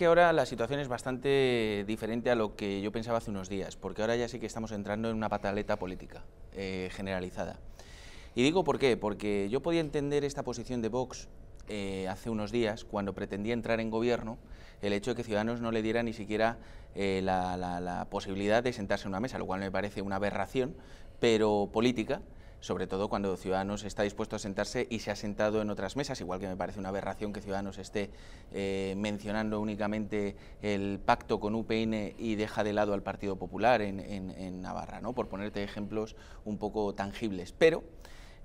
que ahora la situación es bastante diferente a lo que yo pensaba hace unos días, porque ahora ya sí que estamos entrando en una pataleta política eh, generalizada. Y digo por qué, porque yo podía entender esta posición de Vox eh, hace unos días, cuando pretendía entrar en gobierno, el hecho de que Ciudadanos no le diera ni siquiera eh, la, la posibilidad de sentarse en una mesa, lo cual me parece una aberración, pero política, sobre todo cuando Ciudadanos está dispuesto a sentarse y se ha sentado en otras mesas, igual que me parece una aberración que Ciudadanos esté eh, mencionando únicamente el pacto con UPN y deja de lado al Partido Popular en, Navarra, ¿no? por ponerte ejemplos un poco tangibles. Pero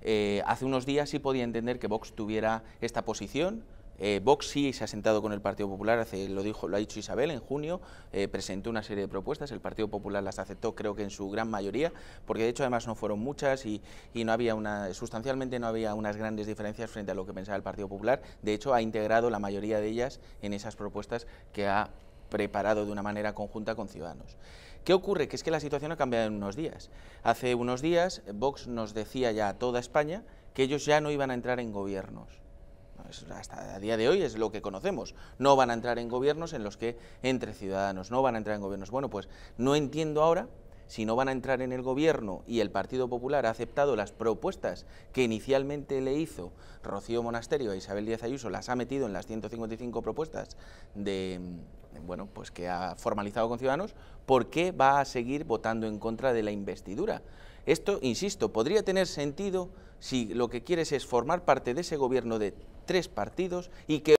eh, hace unos días sí podía entender que Vox tuviera esta posición, eh, Vox sí se ha sentado con el Partido Popular, lo, dijo, lo ha dicho Isabel, en junio eh, presentó una serie de propuestas, el Partido Popular las aceptó creo que en su gran mayoría, porque de hecho además no fueron muchas y, no había una, sustancialmente no había unas grandes diferencias frente a lo que pensaba el Partido Popular, de hecho ha integrado la mayoría de ellas en esas propuestas que ha preparado de una manera conjunta con Ciudadanos. ¿Qué ocurre? Que es que la situación ha cambiado en unos días. Hace unos días Vox nos decía ya a toda España que ellos ya no iban a entrar en gobiernos hasta a día de hoy es lo que conocemos. No van a entrar en gobiernos en los que entre ciudadanos, no van a entrar en gobiernos. Bueno, pues no entiendo ahora si no van a entrar en el gobierno y el Partido Popular ha aceptado las propuestas que inicialmente le hizo Rocío Monasterio a Isabel Díaz Ayuso, las ha metido en las 155 propuestas de, bueno, pues que ha formalizado con Ciudadanos, ¿por qué va a seguir votando en contra de la investidura? Esto, insisto, podría tener sentido si lo que quieres es formar parte de ese gobierno de tres partidos y que